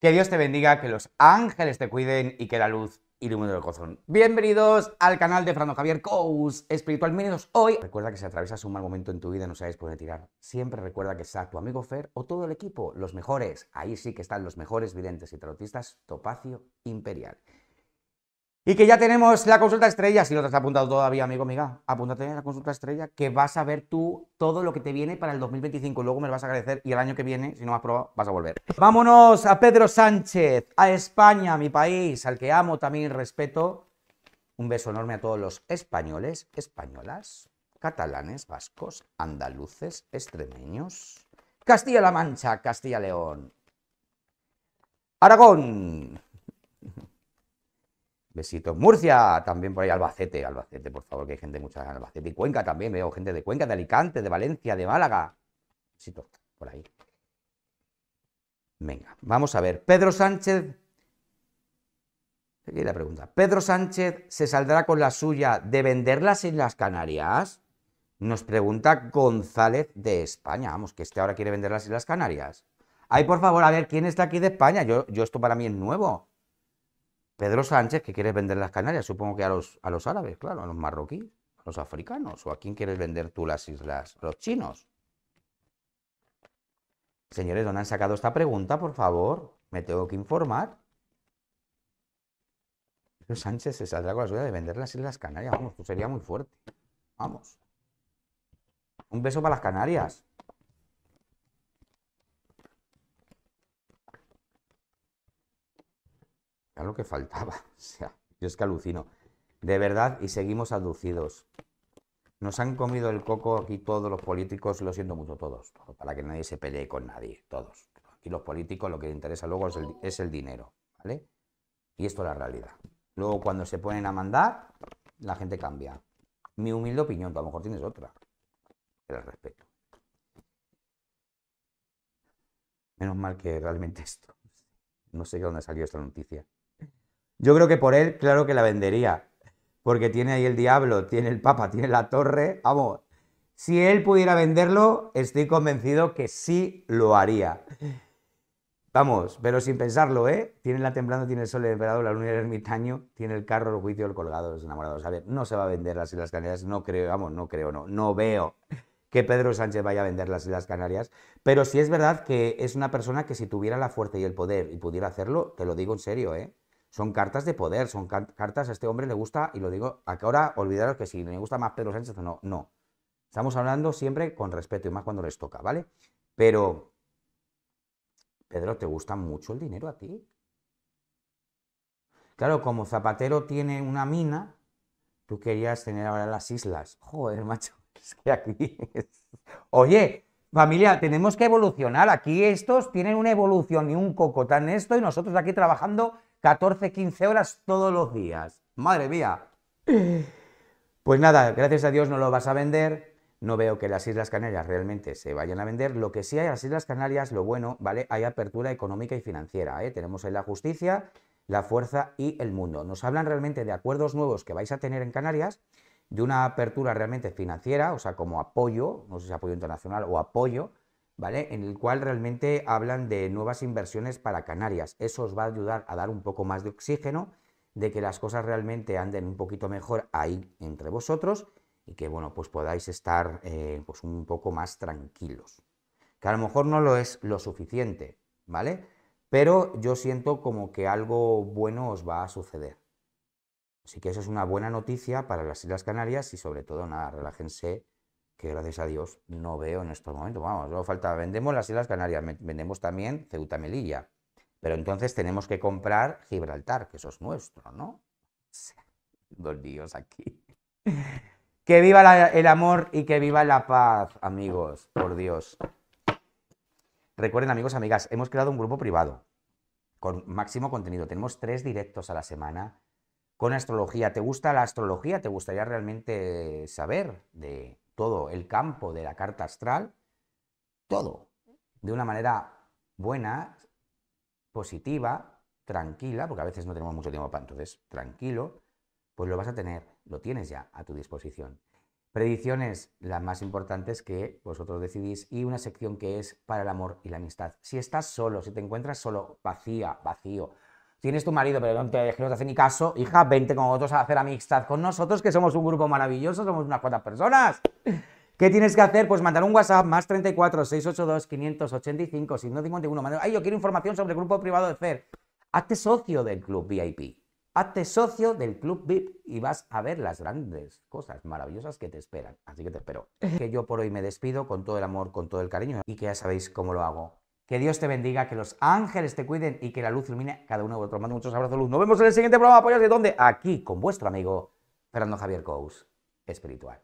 Que Dios te bendiga, que los ángeles te cuiden y que la luz ilumine el corazón. Bienvenidos al canal de Frando Javier Cous Espiritual. Mírenos hoy. Recuerda que si atravesas un mal momento en tu vida, no sabes por dónde tirar. Siempre recuerda que sea tu amigo Fer o todo el equipo, los mejores. Ahí sí que están los mejores videntes y tarotistas, Topacio Imperial. Y que ya tenemos la consulta estrella. Si no te has apuntado todavía, amigo, amiga, apúntate en la consulta estrella, que vas a ver tú todo lo que te viene para el 2025. Luego me lo vas a agradecer y el año que viene, si no has probado, vas a volver. Vámonos a Pedro Sánchez, a España, mi país, al que amo también y respeto. Un beso enorme a todos los españoles, españolas, catalanes, vascos, andaluces, extremeños, Castilla-La Mancha, Castilla-León, Aragón, Murcia, también por ahí Albacete, Albacete, por favor, que hay gente mucha en Albacete. Y Cuenca también, veo gente de Cuenca, de Alicante, de Valencia, de Málaga. Besitos, por ahí. Venga, vamos a ver. Pedro Sánchez. la pregunta. ¿Pedro Sánchez se saldrá con la suya de vender las Islas Canarias? Nos pregunta González de España. Vamos, que este ahora quiere vender las Islas Canarias. Ay, por favor, a ver, ¿quién está aquí de España? Yo, yo esto para mí es nuevo. Pedro Sánchez, que quieres vender las Canarias, supongo que a los, a los árabes, claro, a los marroquíes, a los africanos, o a quién quieres vender tú las islas, a los chinos. Señores, ¿dónde han sacado esta pregunta, por favor? Me tengo que informar. Pedro Sánchez se saldrá con la suya de vender las Islas Canarias. Vamos, tú sería muy fuerte. Vamos. Un beso para las Canarias. lo que faltaba. O sea, yo es que alucino. De verdad, y seguimos aducidos. Nos han comido el coco aquí todos los políticos, lo siento mucho, todos, para que nadie se pelee con nadie, todos. Aquí los políticos lo que les interesa luego es el, dinero, ¿vale? Y esto es la realidad. Luego cuando se ponen a mandar, la gente cambia. Mi humilde opinión, tú a lo mejor tienes otra. al respeto. Menos mal que realmente esto. No sé de dónde salió esta noticia. Yo creo que por él, claro que la vendería. Porque tiene ahí el diablo, tiene el papa, tiene la torre. Vamos, si él pudiera venderlo, estoy convencido que sí lo haría. Vamos, pero sin pensarlo, ¿eh? Tiene la temblando, tiene el sol el emperador, la luna y el ermitaño, tiene el carro, el juicio, el colgado, los enamorados. A ver, no se va a vender las Islas Canarias, no creo, vamos, no creo, no, no veo que Pedro Sánchez vaya a vender las Islas Canarias, pero si es verdad que es una persona que si tuviera la fuerza y el poder y pudiera hacerlo, te lo digo en serio, ¿eh? son cartas de poder, son cartas a este hombre le gusta, y lo digo, que ahora olvidaros que si me gusta más Pedro Sánchez no, no. Estamos hablando siempre con respeto y más cuando les toca, ¿vale? Pero, Pedro, ¿te gusta mucho el dinero a ti? Claro, como Zapatero tiene una mina, tú querías tener ahora las islas. Joder, macho, es que aquí... Oye, Familia, tenemos que evolucionar. Aquí estos tienen una evolución y un cocotán... esto y nosotros aquí trabajando 14, 15 horas todos los días. Madre mía. Pues nada, gracias a Dios no lo vas a vender. No veo que las Islas Canarias realmente se vayan a vender. Lo que sí hay en las Islas Canarias, lo bueno, ¿vale? Hay apertura económica y financiera. ¿eh? Tenemos ahí la justicia, la fuerza y el mundo. Nos hablan realmente de acuerdos nuevos que vais a tener en Canarias, de una apertura realmente financiera, o sea, como apoyo, no sé si apoyo internacional o apoyo, ¿vale? En el cual realmente hablan de nuevas inversiones para Canarias. Eso os va a ayudar a dar un poco más de oxígeno, de que las cosas realmente anden un poquito mejor ahí entre vosotros y que, bueno, pues podáis estar eh, pues un poco más tranquilos. Que a lo mejor no lo es lo suficiente, ¿vale? Pero yo siento como que algo bueno os va a suceder. Así que eso es una buena noticia para las Islas Canarias y sobre todo, nada, relájense que gracias a Dios no veo en estos momentos. Vamos, luego falta, vendemos las Islas Canarias, vendemos también Ceuta Melilla, pero entonces tenemos que comprar Gibraltar, que eso es nuestro, ¿no? Dos días aquí. Que viva el amor y que viva la paz, amigos, por Dios. Recuerden, amigos, amigas, hemos creado un grupo privado con máximo contenido. Tenemos tres directos a la semana con astrología. ¿Te gusta la astrología? ¿Te gustaría realmente saber de, todo el campo de la carta astral, todo, de una manera buena, positiva, tranquila, porque a veces no tenemos mucho tiempo para, entonces tranquilo, pues lo vas a tener, lo tienes ya a tu disposición. Predicciones, las más importantes que vosotros decidís, y una sección que es para el amor y la amistad. Si estás solo, si te encuentras solo, vacía, vacío, tienes tu marido, pero no te, no te ni caso, hija, vente con nosotros a hacer amistad con nosotros, que somos un grupo maravilloso, somos unas cuantas personas. ¿Qué tienes que hacer? Pues mandar un WhatsApp más 34 682 585 digo Mandar, ay, yo quiero información sobre el grupo privado de FER. Hazte socio del club VIP. Hazte socio del club VIP y vas a ver las grandes cosas maravillosas que te esperan. Así que te espero. Que yo por hoy me despido con todo el amor, con todo el cariño y que ya sabéis cómo lo hago que Dios te bendiga, que los ángeles te cuiden y que la luz ilumine cada uno de vosotros. Mando muchos abrazos, luz. Nos vemos en el siguiente programa. Apoyos de dónde? Aquí, con vuestro amigo Fernando Javier Cous, espiritual.